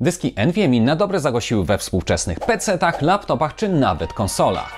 Dyski NVMe na dobre zagosiły we współczesnych PC-tach, laptopach czy nawet konsolach.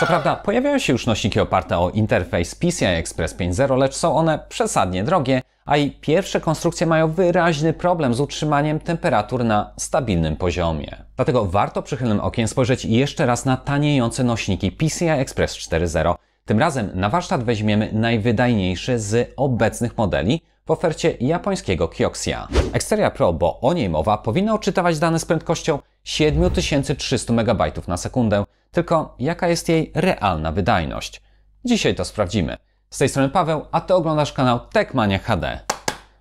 Co prawda pojawiają się już nośniki oparte o interfejs PCI Express 5.0, lecz są one przesadnie drogie, a i pierwsze konstrukcje mają wyraźny problem z utrzymaniem temperatur na stabilnym poziomie. Dlatego warto przychylnym okiem spojrzeć jeszcze raz na taniejące nośniki PCI Express 4.0. Tym razem na warsztat weźmiemy najwydajniejszy z obecnych modeli, w ofercie japońskiego Kioxia. Exteria Pro, bo o niej mowa, powinna odczytywać dane z prędkością 7300 MB na sekundę, tylko jaka jest jej realna wydajność? Dzisiaj to sprawdzimy. Z tej strony Paweł, a Ty oglądasz kanał Techmania HD.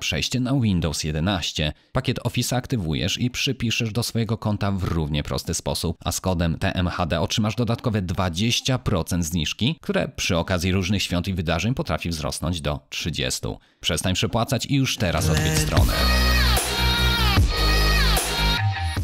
przejście na Windows 11. Pakiet Office aktywujesz i przypiszesz do swojego konta w równie prosty sposób, a z kodem TMHD otrzymasz dodatkowe 20% zniżki, które przy okazji różnych świąt i wydarzeń potrafi wzrosnąć do 30%. Przestań przepłacać i już teraz odwiedź stronę.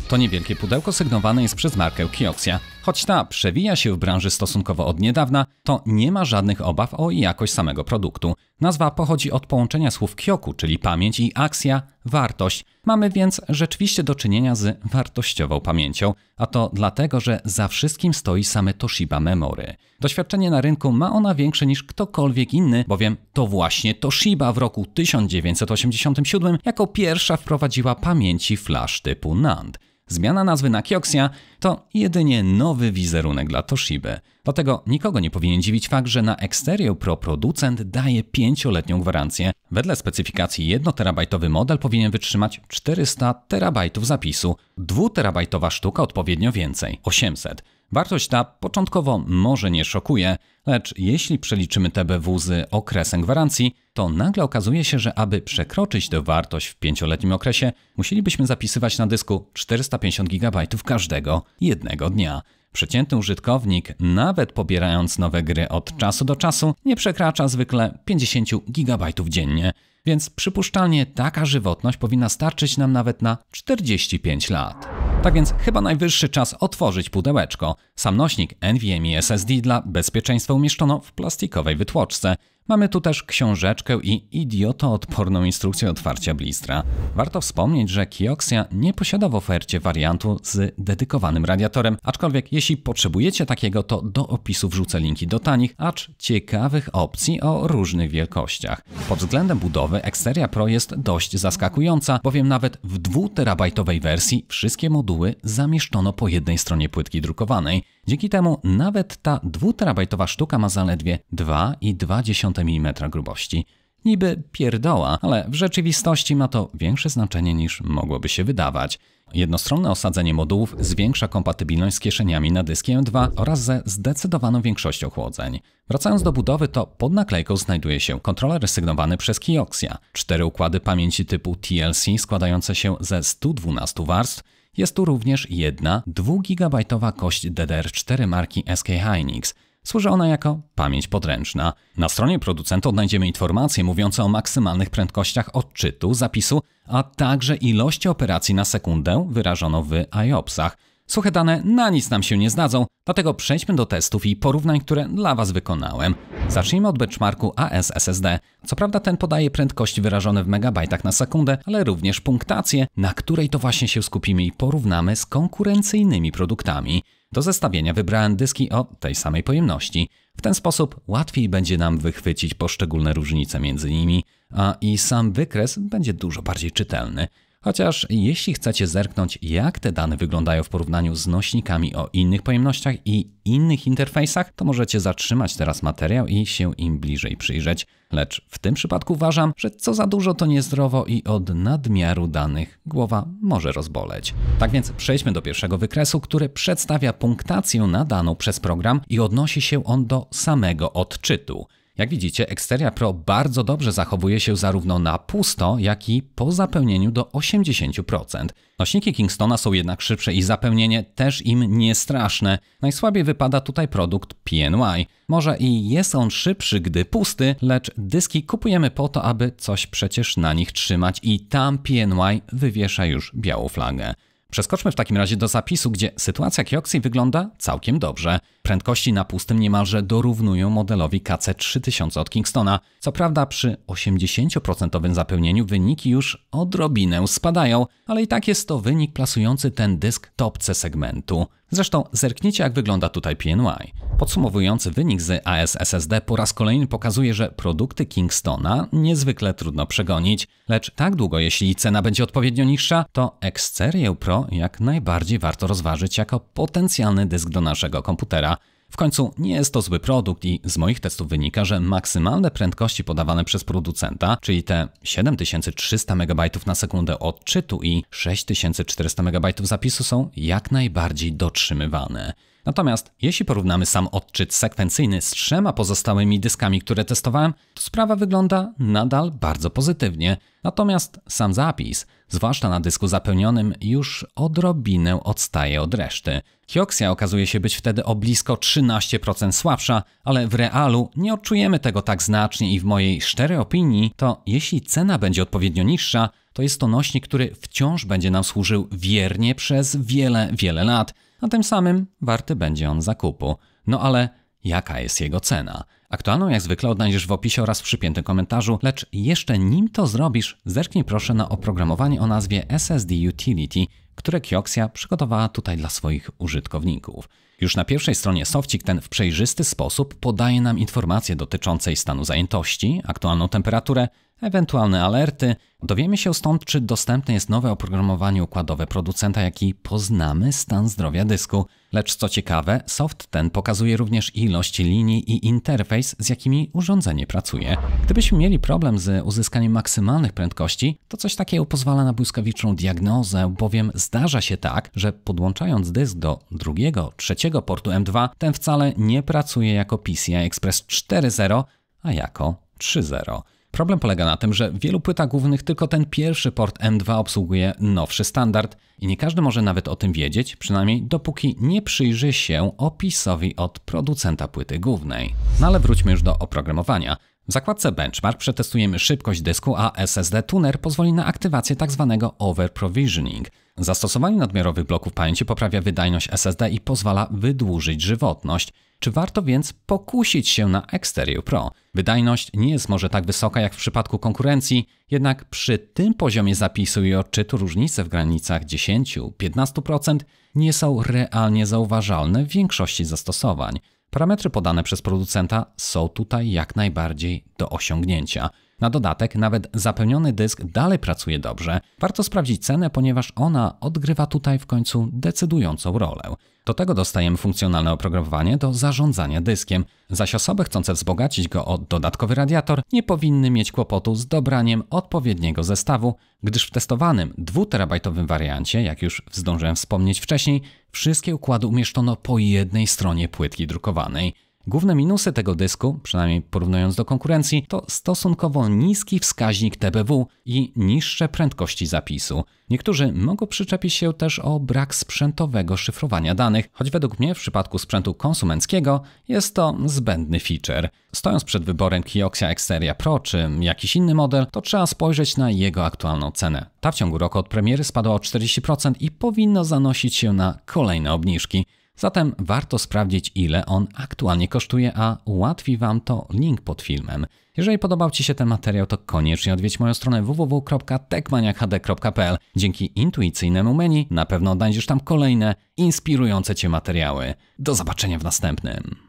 To niewielkie pudełko sygnowane jest przez markę Kioxia. Choć ta przewija się w branży stosunkowo od niedawna, to nie ma żadnych obaw o jakość samego produktu. Nazwa pochodzi od połączenia słów kyoku, czyli pamięć i akcja, wartość. Mamy więc rzeczywiście do czynienia z wartościową pamięcią, a to dlatego, że za wszystkim stoi same Toshiba Memory. Doświadczenie na rynku ma ona większe niż ktokolwiek inny, bowiem to właśnie Toshiba w roku 1987 jako pierwsza wprowadziła pamięci flash typu NAND. Zmiana nazwy na Kioxia to jedynie nowy wizerunek dla Toshiby. dlatego nikogo nie powinien dziwić fakt, że na Exterior Pro producent daje 5-letnią gwarancję. Wedle specyfikacji 1TB model powinien wytrzymać 400 terabajtów zapisu, 2TB sztuka odpowiednio więcej 800. Wartość ta początkowo może nie szokuje, lecz jeśli przeliczymy TBW z okresem gwarancji, to nagle okazuje się, że aby przekroczyć tę wartość w pięcioletnim okresie, musielibyśmy zapisywać na dysku 450 GB każdego jednego dnia. Przeciętny użytkownik, nawet pobierając nowe gry od czasu do czasu, nie przekracza zwykle 50 GB dziennie, więc przypuszczalnie taka żywotność powinna starczyć nam nawet na 45 lat. Tak więc chyba najwyższy czas otworzyć pudełeczko. Sam nośnik NVMe SSD dla bezpieczeństwa umieszczono w plastikowej wytłoczce. Mamy tu też książeczkę i idiotoodporną instrukcję otwarcia blistra. Warto wspomnieć, że Kioxia nie posiada w ofercie wariantu z dedykowanym radiatorem, aczkolwiek jeśli potrzebujecie takiego, to do opisu wrzucę linki do tanich, acz ciekawych opcji o różnych wielkościach. Pod względem budowy Xteria Pro jest dość zaskakująca, bowiem nawet w 2 tb wersji wszystkie moduły zamieszczono po jednej stronie płytki drukowanej. Dzięki temu nawet ta 2-terabajtowa sztuka ma zaledwie 2,2 mm grubości. Niby pierdoła, ale w rzeczywistości ma to większe znaczenie niż mogłoby się wydawać. Jednostronne osadzenie modułów zwiększa kompatybilność z kieszeniami na dyski M2 oraz ze zdecydowaną większością chłodzeń. Wracając do budowy, to pod naklejką znajduje się kontroler sygnowany przez Kioxia, cztery układy pamięci typu TLC składające się ze 112 warstw, jest tu również jedna 2GB kość DDR4 marki SK Hynix. Służy ona jako pamięć podręczna. Na stronie producenta odnajdziemy informacje mówiące o maksymalnych prędkościach odczytu, zapisu, a także ilości operacji na sekundę wyrażono w IOPSach – Suche dane na nic nam się nie zdadzą, dlatego przejdźmy do testów i porównań, które dla Was wykonałem. Zacznijmy od benchmarku AS SSD. Co prawda ten podaje prędkość wyrażone w megabajtach na sekundę, ale również punktację, na której to właśnie się skupimy i porównamy z konkurencyjnymi produktami. Do zestawienia wybrałem dyski o tej samej pojemności. W ten sposób łatwiej będzie nam wychwycić poszczególne różnice między nimi, a i sam wykres będzie dużo bardziej czytelny. Chociaż jeśli chcecie zerknąć, jak te dane wyglądają w porównaniu z nośnikami o innych pojemnościach i innych interfejsach, to możecie zatrzymać teraz materiał i się im bliżej przyjrzeć. Lecz w tym przypadku uważam, że co za dużo to niezdrowo i od nadmiaru danych głowa może rozboleć. Tak więc przejdźmy do pierwszego wykresu, który przedstawia punktację nadaną przez program i odnosi się on do samego odczytu. Jak widzicie, Xteria Pro bardzo dobrze zachowuje się zarówno na pusto, jak i po zapełnieniu do 80%. Nośniki Kingstona są jednak szybsze i zapełnienie też im niestraszne. Najsłabiej wypada tutaj produkt PNY. Może i jest on szybszy, gdy pusty, lecz dyski kupujemy po to, aby coś przecież na nich trzymać i tam PNY wywiesza już białą flagę. Przeskoczmy w takim razie do zapisu, gdzie sytuacja Kioxi wygląda całkiem dobrze. Prędkości na pustym niemalże dorównują modelowi KC3000 od Kingstona. Co prawda przy 80% zapełnieniu wyniki już odrobinę spadają, ale i tak jest to wynik plasujący ten dysk topce segmentu. Zresztą zerknijcie jak wygląda tutaj PNY. Podsumowujący wynik z AS SSD po raz kolejny pokazuje, że produkty Kingstona niezwykle trudno przegonić, lecz tak długo jeśli cena będzie odpowiednio niższa, to Xerię Pro jak najbardziej warto rozważyć jako potencjalny dysk do naszego komputera. W końcu nie jest to zły produkt i z moich testów wynika, że maksymalne prędkości podawane przez producenta, czyli te 7300 MB na sekundę odczytu i 6400 MB zapisu są jak najbardziej dotrzymywane. Natomiast jeśli porównamy sam odczyt sekwencyjny z trzema pozostałymi dyskami, które testowałem, to sprawa wygląda nadal bardzo pozytywnie. Natomiast sam zapis, zwłaszcza na dysku zapełnionym, już odrobinę odstaje od reszty. Kioxia okazuje się być wtedy o blisko 13% słabsza, ale w realu nie odczujemy tego tak znacznie i w mojej szczerej opinii to jeśli cena będzie odpowiednio niższa, to jest to nośnik, który wciąż będzie nam służył wiernie przez wiele, wiele lat a tym samym warty będzie on zakupu. No ale jaka jest jego cena? Aktualną jak zwykle odnajdziesz w opisie oraz w przypiętym komentarzu, lecz jeszcze nim to zrobisz, zerknij proszę na oprogramowanie o nazwie SSD Utility, które Kioxia przygotowała tutaj dla swoich użytkowników. Już na pierwszej stronie sofcik ten w przejrzysty sposób podaje nam informacje dotyczące stanu zajętości, aktualną temperaturę, ewentualne alerty. Dowiemy się stąd, czy dostępne jest nowe oprogramowanie układowe producenta, jak i poznamy stan zdrowia dysku. Lecz co ciekawe, soft ten pokazuje również ilość linii i interfejs, z jakimi urządzenie pracuje. Gdybyśmy mieli problem z uzyskaniem maksymalnych prędkości, to coś takiego pozwala na błyskawiczną diagnozę, bowiem z Zdarza się tak, że podłączając dysk do drugiego, trzeciego portu M2, ten wcale nie pracuje jako PCI Express 4.0, a jako 3.0. Problem polega na tym, że w wielu płytach głównych tylko ten pierwszy port M2 obsługuje nowszy standard i nie każdy może nawet o tym wiedzieć, przynajmniej dopóki nie przyjrzy się opisowi od producenta płyty głównej. No ale wróćmy już do oprogramowania. W zakładce Benchmark przetestujemy szybkość dysku, a SSD Tuner pozwoli na aktywację tzw. Tak overprovisioning. Zastosowanie nadmiarowych bloków pamięci poprawia wydajność SSD i pozwala wydłużyć żywotność. Czy warto więc pokusić się na Exterio Pro? Wydajność nie jest może tak wysoka jak w przypadku konkurencji, jednak przy tym poziomie zapisu i odczytu różnice w granicach 10-15% nie są realnie zauważalne w większości zastosowań. Parametry podane przez producenta są tutaj jak najbardziej do osiągnięcia. Na dodatek nawet zapełniony dysk dalej pracuje dobrze. Warto sprawdzić cenę, ponieważ ona odgrywa tutaj w końcu decydującą rolę. Do tego dostajemy funkcjonalne oprogramowanie do zarządzania dyskiem, zaś osoby chcące wzbogacić go o dodatkowy radiator nie powinny mieć kłopotu z dobraniem odpowiedniego zestawu, gdyż w testowanym 2TB wariancie, jak już zdążyłem wspomnieć wcześniej, wszystkie układy umieszczono po jednej stronie płytki drukowanej. Główne minusy tego dysku, przynajmniej porównując do konkurencji, to stosunkowo niski wskaźnik TBW i niższe prędkości zapisu. Niektórzy mogą przyczepić się też o brak sprzętowego szyfrowania danych, choć według mnie w przypadku sprzętu konsumenckiego jest to zbędny feature. Stojąc przed wyborem Kioxia Xteria Pro czy jakiś inny model, to trzeba spojrzeć na jego aktualną cenę. Ta w ciągu roku od premiery spadła o 40% i powinno zanosić się na kolejne obniżki. Zatem warto sprawdzić, ile on aktualnie kosztuje, a ułatwi Wam to link pod filmem. Jeżeli podobał Ci się ten materiał, to koniecznie odwiedź moją stronę www.techmaniachd.pl. Dzięki intuicyjnemu menu na pewno odnajdziesz tam kolejne inspirujące Cię materiały. Do zobaczenia w następnym.